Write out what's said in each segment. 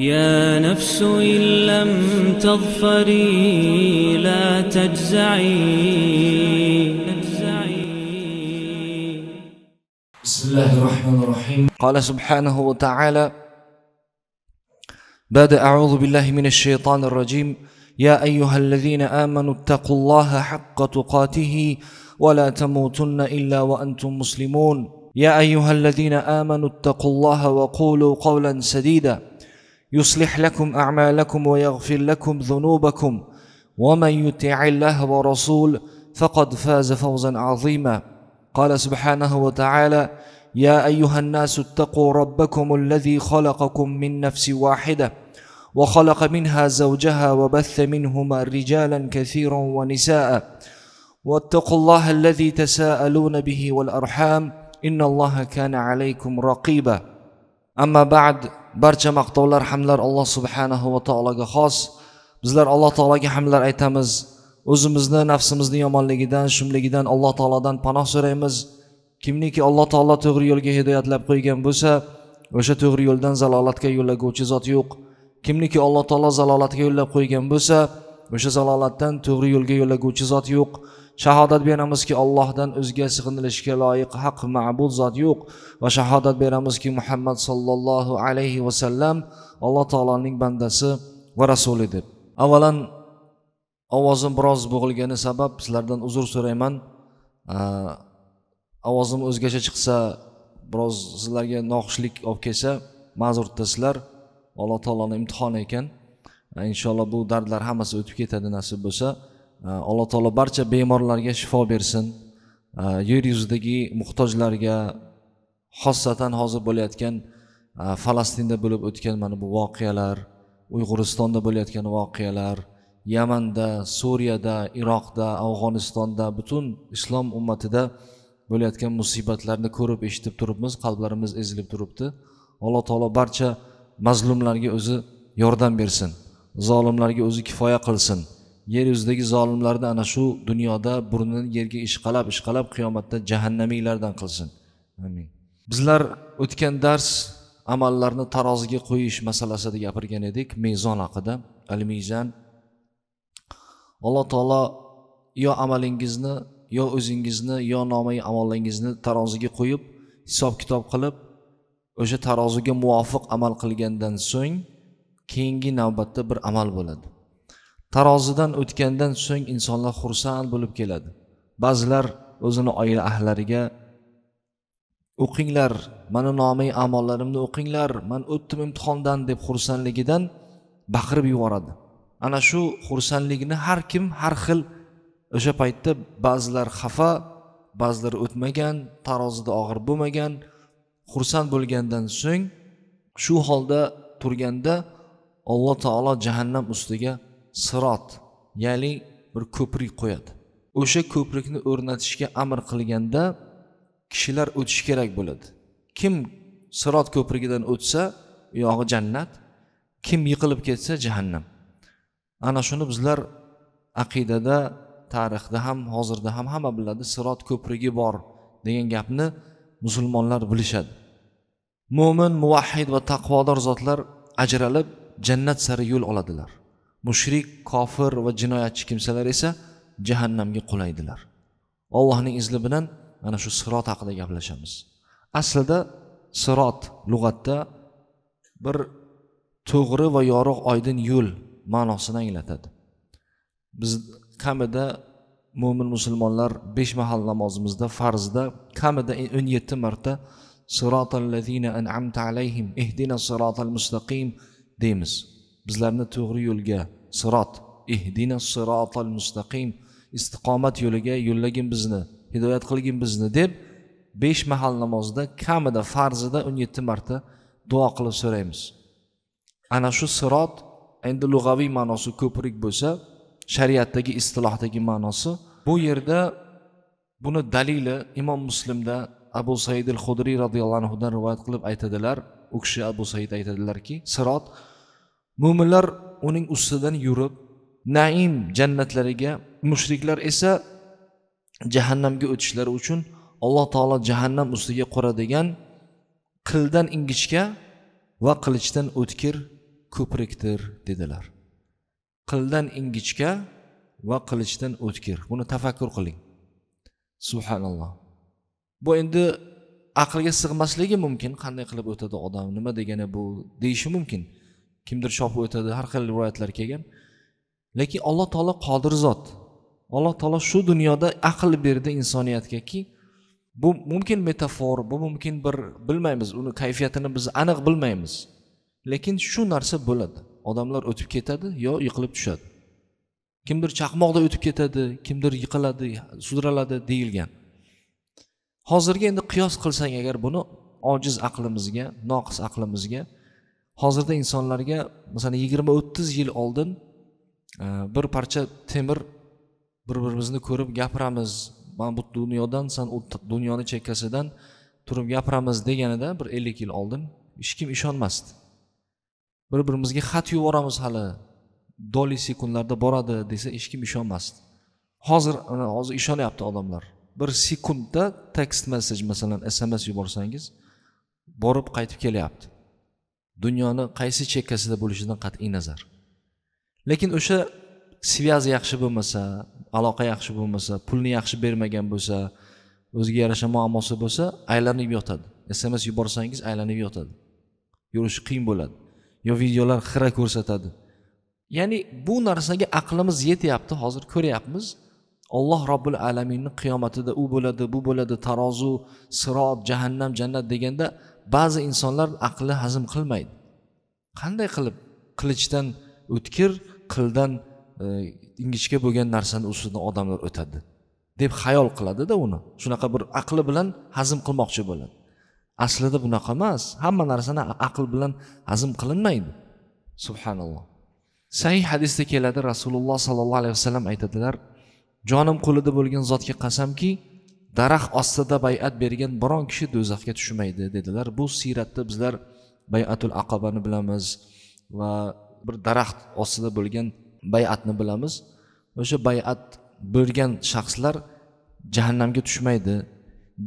يا نفس إن لم تظفري لا تجزعي بسم الله الرحمن الرحيم قال سبحانه وتعالى بعد أعوذ بالله من الشيطان الرجيم يا أيها الذين آمنوا اتقوا الله حق تقاته ولا تموتن إلا وأنتم مسلمون يا أيها الذين آمنوا اتقوا الله وقولوا قولا سديدا يصلح لكم اعمالكم ويغفر لكم ذنوبكم ومن يطع الله ورسول فقد فاز فوزا عظيما قال سبحانه وتعالى يا ايها الناس اتقوا ربكم الذي خلقكم من نفس واحده وخلق منها زوجها وبث منهما رجالا كثيرا ونساء واتقوا الله الذي تساءلون به والارحام ان الله كان عليكم رقيبا اما بعد barcha maqtovlar hamlar alloh subhanahu va taologa xos bizlar alloh taologa hamdlar aytamiz o'zimizni nafsimizni yomonligidan shumligidan alloh taolodan panoh so'raymiz kimniki alloh taolo to'g'ri yo'lga hidoyatlab qo'ygan bo'lsa o'sha to'g'ri yo'ldan zalolatga yo'llaguvchi zot yo'q kimniki alloh taolo zalolatga yo'llab qo'ygan bo'lsa o'sha zalolatdan to'g'ri yo'lga yo'llaguvchi zot yo'q shahodat beramizki allohdan o'zga sig'inilishga loyiq haq ma'bud zot yo'q va shahodat beramizki muhammad sollallohu alayhi vasallam alloh taoloning bandasi va rasuli deb avvalan ovozim biroz bo'g'ilgani sabab sizlardan uzr so'rayman ovozim o'zgacha chiqsa biroz sizlarga noxushlik olib kelsa ma'zurdasizlar alloh taoloni imtihoni ekan inshaalloh bu dardlar hammasi o'tib ketadi nasib bo'lsa alloh taolo barcha bemorlarga shifo bersin yer yuzidagi muhtojlarga xossatan hozir bo'layotgan falastinda bo'lib o'tgan mana bu voqealar uyg'uristonda bo'layotgan voqealar yamanda suriyada iroqda afg'onistonda butun islom ummatida bo'layotgan musibatlarni ko'rib eshitib turibmiz qalblarimiz ezilib turibdi alloh taolo barcha mazlumlarga o'zi yordam bersin zolimlarga o'zi kifoya qilsin yer yuzidagi zolimlarni ana shu dunyoda burnini yerga ishqalab ishqalab qiyomatda jahannamiylardan qilsin amin bizlar o'tgan dars amallarni taroziga qo'yish masalasida gapirgan edik mezon haqida al mizan alloh taolo yo amalingizni yo o'zingizni yo nomai amollaringizni taroziga qo'yib hisob kitob qilib o'sha taroziga muvofiq amal qilgandan so'ng keyingi navbatda bir amal bo'ladi tarozidan o'tgandan so'ng insonlar xursand bo'lib keladi ba'zilar o'zini oila ahlariga o'qinglar mani nomiy amollarimni o'qinglar man o'tdim imtihondan deb xursandligidan baqirib yuboradi ana shu xursandlikni har kim har xil o'sha paytda ba'zilar xafa ba'zilar o'tmagan tarozida og'ir bo'lmagan xursand bo'lgandan so'ng shu holda turganda alloh taolo jahannam ustiga sirot ya'ni bir ko'prik qo'yadi o'sha ko'prikni o'rnatishga amr qilganda kishilar o'tishi kerak bo'ladi kim sirot ko'prigidan o'tsa u yog'i jannat kim yiqilib ketsa jahannam ana shuni bizlar aqidada tarixda ham hozirda ham hamma biladi sirot ko'prigi bor degan gapni musulmonlar bilishadi mo'min muvahid va taqvodor zotlar ajralib jannat sari yo'l oladilar mushrik kofir va jinoyatchi kimsalar esa jahannamga qulaydilar allohning izni bilan mana shu sirot haqida gaplashamiz aslida sirot lug'atda bir to'g'ri va yorug' oydin yo'l ma'nosini anglatadi biz kamida mo'min musulmonlar besh mahal namozimizda farzda kamida o'n yetti marta sirotal lazina an'amta alayhim mustaqim deymiz bizlarni to'g'ri yo'lga sirot ihdina sirotal mustaqim istiqomat yo'liga yo'llagin bizni hidoyat qilgin bizni deb besh mahal namozda kamida farzida o'n yetti marta duo qilib so'raymiz ana shu sirot endi lug'aviy ma'nosi ko'prik bo'lsa shariatdagi istilohdagi ma'nosi bu yerda buni dalili imom muslimda abu said al hudriy roziyallohu anhudan rivoyat qilib aytadilar u kishi abu said aytadilarki sirot mo'minlar uning ustidan yurib naim jannatlariga mushriklar esa jahannamga o'tishlari uchun alloh taolo jahannam ustiga quradigan qildan ingichka va qilichdan o'tkir ko'prikdir dedilar qildan ingichka va qilichdan o'tkir buni tafakkur qiling subhanalloh bu endi aqlga sig'masligi mumkin qanday qilib o'tadi odam nima degani bu deyishi mumkin kimdir chopib o'tadi har xil rivoyatlar kelgan lekin alloh taolo qodir zot alloh taolo shu dunyoda aql berdi insoniyatgaki bu mumkin metafor bu mumkin bir bilmaymiz uni kayfiyatini biz aniq bilmaymiz lekin shu narsa bo'ladi odamlar o'tib ketadi yo yiqilib tushadi kimdir chaqmoqda o'tib ketadi kimdir yiqiladi sudraladi deyilgan hozirgi endi qiyos qilsang agar buni ojiz aqlimizga noqis aqlimizga hozirda insonlarga masalan yigirma o'ttiz yil oldin e, bir parcha temir bir birimizni ko'rib gapiramiz man bu dunyodan san u dunyoni chekkasidan turib gapiramiz deganida bir ellik yil oldin hech kim ishonmasdi bir birimizga xat yuboramiz hali doli sekundlarda boradi desa hech kim ishonmasdi hozir hozir ishonyapti odamlar bir sekundda tekst message masalan sms yuborsangiz borib qaytib kelyapti dunyoni qaysi chekkasida bo'lishidan qat'iy nazar lekin o'sha связь yaxshi bo'lmasa aloqa yaxshi bo'lmasa pulni yaxshi bermagan bo'lsa o'ziga yarasha muammosi bo'lsa aylanib yotadi sms yuborsangiz aylanib yotadi yurish qiyin bo'ladi yo videolar xira ko'rsatadi ya'ni bu narsaga aqlimiz yetyapti hozir ko'ryapmiz alloh robbil alaminni qiyomatida u bo'ladi bu bo'ladi tarozu sirot jahannam jannat deganda de, ba'zi insonlar aqli hazm qilmaydi qanday qilib qilichdan o'tkir qildan e, ingichka bo'lgan narsani ustidan odamlar o'tadi deb xayol qiladida uni shunaqa bir aqli bilan hazm qilmoqchi bo'ladi aslida bunaqa emas hamma narsani aql bilan hazm qilinmaydi subhanalloh sahih hadisda keladi rasululloh sollallohu alayhi vasallam aytadilar jonim qo'lida bo'lgan zotga qasamki daraxt ostida bay'at bergan biron kishi do'zaxga tushmaydi dedilar bu siyratda bizlar bayatul aqabani bilamiz va bir daraxt ostida bo'lgan bay'atni bilamiz o'sha bay'at bo'lgan shaxslar jahannamga tushmaydi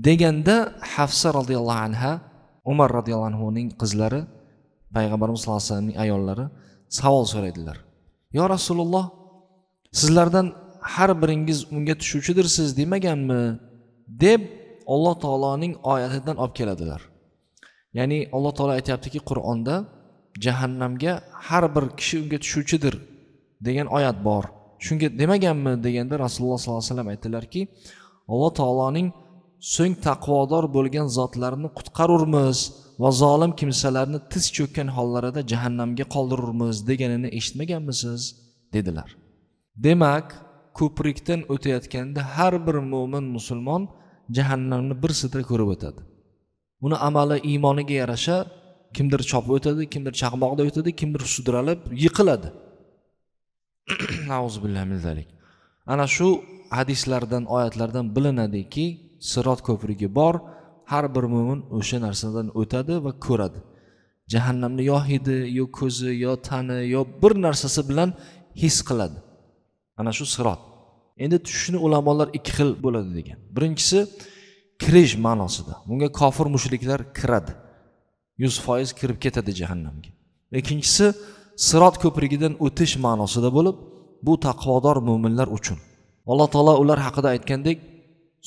deganda hafsa roziyallohu anha umar roziyallohu anhuning qizlari payg'ambarimiz sallallohu alayhi vasallamning ayollari savol so'raydilar yo rasululloh sizlardan har biringiz unga tushuvchidirsiz demaganmi deb olloh taoloning oyatidan olib keladilar ya'ni alloh taolo aytyaptiki qur'onda jahannamga har bir kishi unga tushuvchidir degan oyat bor shunga demaganmi deganda rasululloh sollallohu alayhi vasallam aytdilarki alloh taoloning so'ng taqvodor bo'lgan zotlarni qutqarurmiz va zolim kimsalarni tiz cho'kkan hollarida jahannamga qoldirurmiz deganini eshitmaganmisiz dedilar demak ko'prikdan o'tayotganda har bir mo'min musulmon jahannamni bir sidra ko'rib o'tadi uni amali iymoniga yarasha kimdir chopib o'tadi kimdir chaqmoqda o'tadi kimdir sudralib yiqiladi ana shu hadislardan oyatlardan bilinadiki sirot ko'prigi bor har bir mo'min o'sha narsadan o'tadi va ko'radi jahannamni yo hidi yo ko'zi yo tani yo bir narsasi bilan his qiladi ana shu sirot endi tushishni ulamolar ikki xil bo'ladi degan birinchisi kirish ma'nosida bunga kofir mushriklar kiradi yuz foiz kirib ketadi jahannamga ikkinchisi sirot ko'prigidan o'tish ma'nosida bo'lib bu taqvodor mo'minlar uchun alloh taolo ular haqida aytgandek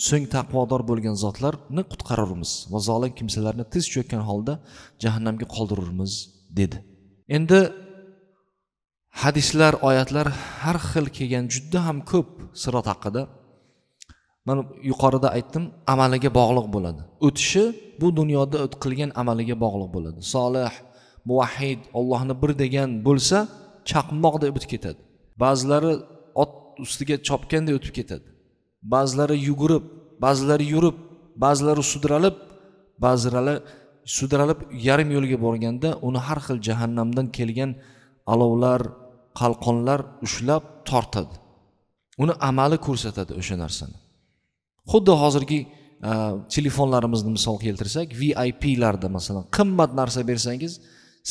so'ng taqvodor bo'lgan zotlarni qutqarurmiz va zolim kimsalarni tiz cho'kkan holda jahannamga qoldirurmiz dedi endi hadislar oyatlar har xil kelgan juda ham ko'p sirot haqida man yuqorida aytdim amaliga bog'liq bo'ladi o'tishi bu dunyoda qilgan amaliga bog'liq bo'ladi solih muvahid ollohni bir degan bo'lsa chaqmoqday o'tib ketadi ba'zilari ot ustiga chopganday o'tib ketadi ba'zilari yugurib ba'zilari yurib ba'zilari sudralib ba'zilari sudralib yarim yo'lga borganda uni har xil jahannamdan kelgan alovlar qalqonlar ushlab tortadi uni amali ko'rsatadi o'sha narsani xuddi hozirgi e, telefonlarimizni misol keltirsak viplarda masalan qimmat narsa bersangiz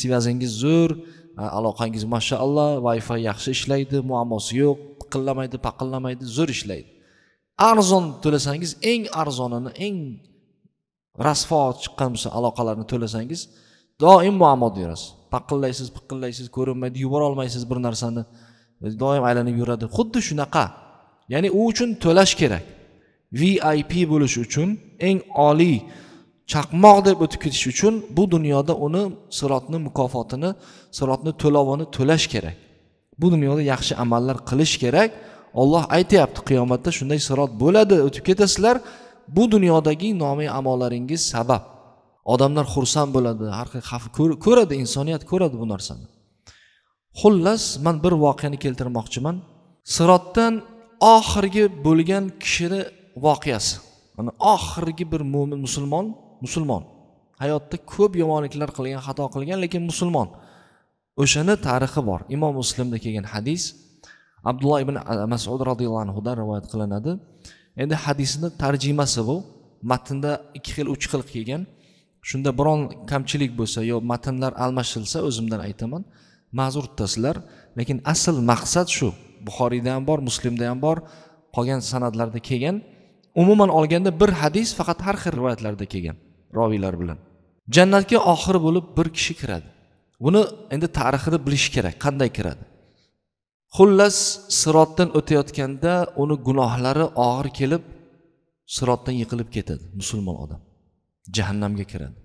svazingiz zo'r e, aloqangiz mashaalloh wi fi yaxshi ishlaydi muammosi yo'q piqillamaydi paqillamaydi zo'r ishlaydi arzon to'lasangiz eng arzonini eng rasvo chiqqan bo'lsa aloqalarni to'lasangiz doim muammoda yurasiz paqillaysiz piqillaysiz ko'rinmaydi yuborolmaysiz bir narsani doim aylanib yuradi xuddi shunaqa ya'ni u uchun to'lash kerak vip bo'lish uchun eng oliy chaqmoq deb o'tib ketish uchun bu dunyoda uni sirotni mukofotini sirotni to'lovini to'lash kerak bu dunyoda yaxshi amallar qilish kerak olloh aytyapti qiyomatda shunday sirot bo'ladi o'tib ketasizlar bu dunyodagi nomi amollaringiz sabab odamlar xursand bo'ladi har xil xavf ko'radi insoniyat ko'radi bu narsani xullas man bir voqeani keltirmoqchiman sirotdan oxirgi bo'lgan kishini voqeasi mana oxirgi bir mo'min musulmon musulmon hayotda ko'p yomonliklar qilgan xato qilgan lekin musulmon o'shani tarixi bor imom muslimda kelgan hadis abdulloh ibn masud roziyallohu anhudan rivoyat qilinadi endi hadisni tarjimasi bu matnda ikki xil uch xil kelgan shunda biron kamchilik bo'lsa yo matnlar almashilsa o'zimdan aytaman ma'zur tutasizlar lekin asl maqsad shu buxoriyda ham bor muslimda ham bor qolgan san'atlarda kelgan umuman olganda bir hadis faqat har xil rivoyatlarda kelgan roviylar bilan jannatga oxiri bo'lib bir kishi kiradi buni endi tarixini bilish kerak qanday kiradi xullas sirotdan o'tayotganda uni gunohlari og'ir kelib sirotdan yiqilib ketadi musulmon odam jahannamga kiradi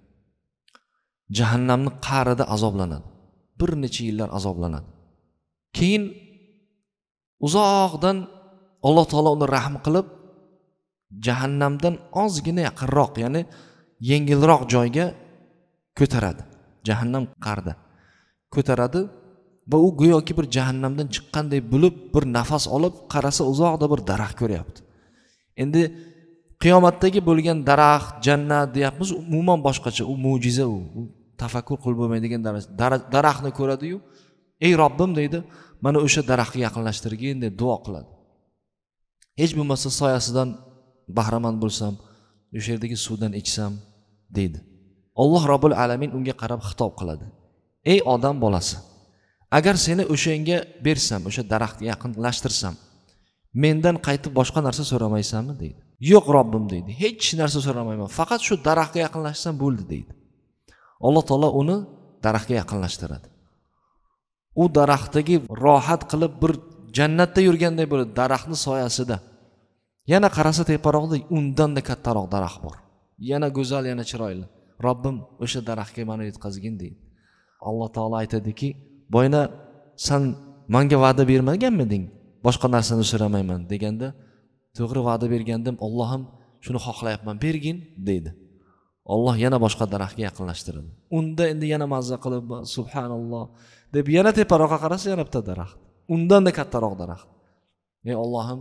jahannamni qa'rida azoblanadi bir necha yillar azoblanadi keyin uzoqdan alloh taolo uni rahm qilib jahannamdan ozgina yaqinroq ya'ni yengilroq joyga ko'taradi jahannam qa'rida ko'taradi va u go'yoki bir jahannamdan chiqqanday bo'lib bir nafas olib qarasa uzoqda bir daraxt ko'ryapti endi qiyomatdagi bo'lgan daraxt jannat deyapmiz umuman boshqacha u mo'jiza u tafakkur qilib bo'lmaydigan daraxtni ko'radiyu ey robbim deydi mana o'sha daraxtga yaqinlashtirgin deb duo qiladi hech bo'lmasa soyasidan bahramand bo'lsam o'sha yerdagi suvdan ichsam deydi alloh robbil alamin unga qarab xitob qiladi ey odam bolasi agar seni o'shanga bersam o'sha daraxtga yaqinlashtirsam mendan qaytib boshqa narsa so'ramaysanmi deydi yo'q robbim deydi hech narsa so'ramayman faqat shu daraxtga yaqinlashsam bo'ldi deydi alloh taolo uni daraxtga yaqinlashtiradi u daraxtdagi rohat qilib bir jannatda yurganday bo'ladi daraxtni soyasida yana qarasa teparoqda undanda kattaroq daraxt bor yana go'zal yana chiroyli robbim o'sha daraxtga mani yetkazgin deydi alloh taolo aytadiki boyna san manga va'da bermaganmiding boshqa narsani so'ramayman deganda to'g'ri va'da bergandim ollohim shuni xohlayapman bergin deydi olloh yana boshqa daraxtga yaqinlashtiradi unda endi yana mazza qilib subhanalloh deb yana teparoqqa qarasa yana bitta daraxt undanda kattaroq daraxt ey ollohim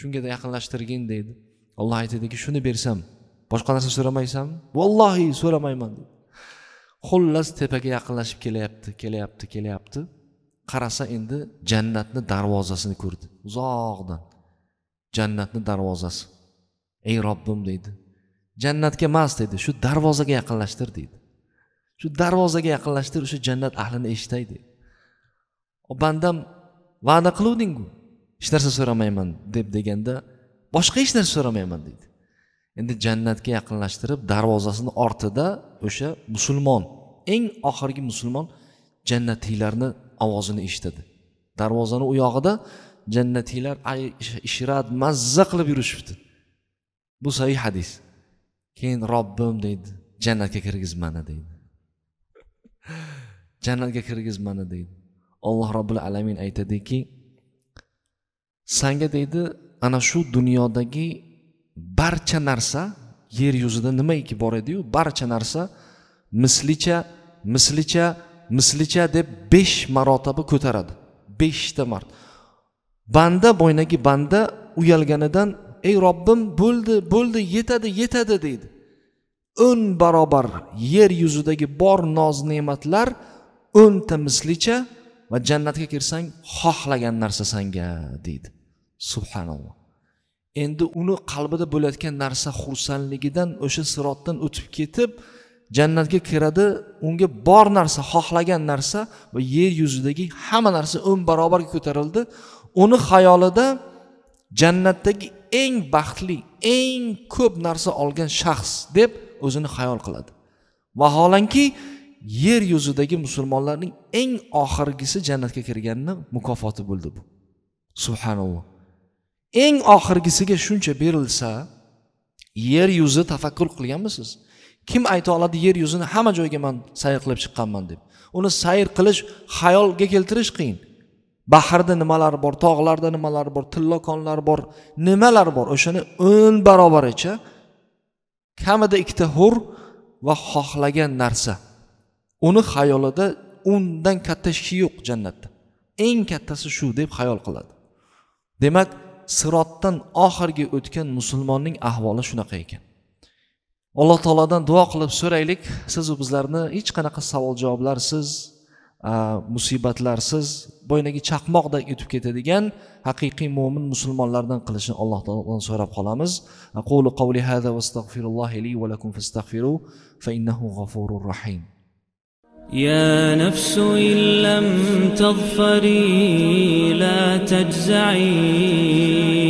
shungada yaqinlashtirgin deydi olloh aytadiki shuni bersam boshqa narsa so'ramaysanmi vallohi so'ramayman deydi xullas tepaga yaqinlashib kelyapti kelyapti kelyapti qarasa endi jannatni darvozasini ko'rdi uzoqdan jannatni darvozasi ey robbim deydi jannatga emas deydi shu darvozaga yaqinlashtir deydi shu darvozaga yaqinlashtir o'sha jannat ahlini eshitay deydi bandam va'da qiluvdingku hech narsa so'ramayman deb deganda boshqa hech narsa so'ramayman deydi endi jannatga yaqinlashtirib darvozasini ortida o'sha musulmon eng oxirgi musulmon jannatiylarni ovozini eshitadi darvozani u yog'ida jannatiylar ishrat mazza qilib yurishibdi bu sahih hadis keyin robbim deydi jannatga kirgiz mani deydi jannatga kirgiz mani deydi alloh robbil alamin aytadiki sanga deydi ana shu dunyodagi barcha narsa yer yuzida nimaiki bor ediyu barcha narsa mislicha mislicha mislicha deb besh marotaba ko'taradi beshta marta banda boynagi banda uyalganidan ey robbim bo'ldi bo'ldi yetadi yetadi deydi o'n barobar yer yuzidagi bor noz ne'matlar o'nta mislicha va jannatga kirsang xohlagan narsa sanga deydi subhanalloh endi uni qalbida bo'layotgan narsa xursandligidan o'sha sirotdan o'tib ketib jannatga kiradi unga bor narsa xohlagan narsa va yer yuzidagi hamma narsa o'n barobarga ko'tarildi uni xayolida jannatdagi eng baxtli eng ko'p narsa olgan shaxs deb o'zini xayol qiladi vaholanki yer yuzidagi musulmonlarning eng oxirgisi jannatga kirganni mukofoti bo'ldi bu subhanalloh eng oxirgisiga shuncha berilsa yer yuzi tafakkur qilganmisiz kim ayta oladi yer yuzini hamma joyga man sayr qilib chiqqanman deb uni sayr qilish xayolga keltirish qiyin bahrda nimalar bor tog'larda nimalar bor tillo konlar bor nimalar bor o'shani o'n barobaricha kamida ikkita hur va xohlagan narsa uni xayolida undan katta shey yo'q jannatda eng kattasi shu deb xayol qiladi demak sirotdan oxirgi o'tgan musulmonning ahvoli shunaqa ekan alloh taolodan duo qilib so'raylik sizu bizlarni hech qanaqa savol javoblarsiz musibatlarsiz bo'ynagi chaqmoqdek o'tib ketadigan haqiqiy mo'min musulmonlardan qilishni alloh taolodan so'rab qolamiz hada li va lakum fastag'firu fa innahu rahim يا نفس إن لم تظفري لا تجزعي